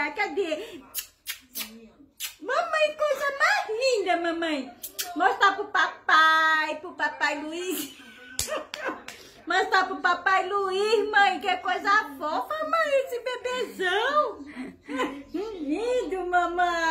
olha, cadê? Mamãe, coisa mais linda, mamãe. Mostrar pro papai, pro papai Luiz. Mostrar pro papai Luiz, mãe, que é coisa fofa, mãe, esse bebezão. Lindo, mamãe.